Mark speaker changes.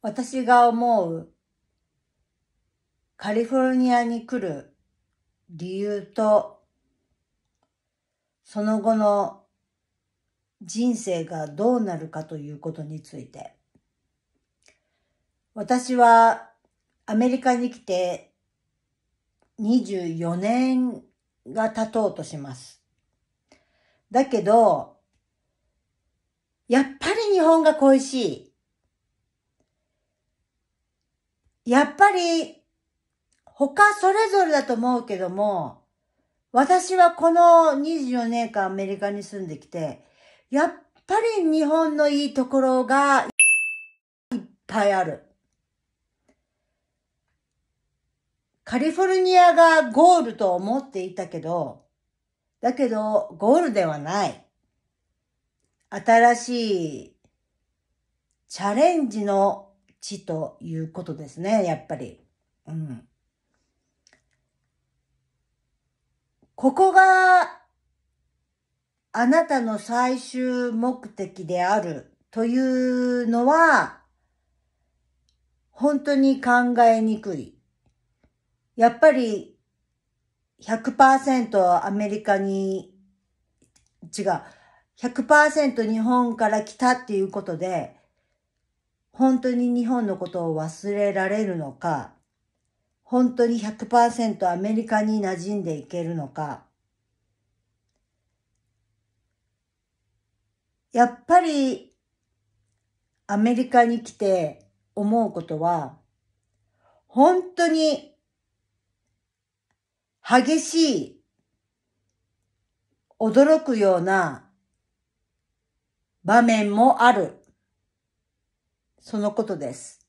Speaker 1: 私が思うカリフォルニアに来る理由とその後の人生がどうなるかということについて私はアメリカに来て24年が経とうとします。だけど、やっぱり日本が恋しい。やっぱり、他それぞれだと思うけども、私はこの24年間アメリカに住んできて、やっぱり日本のいいところがいっぱいある。カリフォルニアがゴールと思っていたけど、だけどゴールではない。新しいチャレンジの地ということですね、やっぱり。うん。ここがあなたの最終目的であるというのは本当に考えにくい。やっぱり100%アメリカに違う。100%日本から来たっていうことで本当に日本のことを忘れられるのか、本当に100%アメリカに馴染んでいけるのか、やっぱりアメリカに来て思うことは、本当に激しい、驚くような場面もある。そのことです。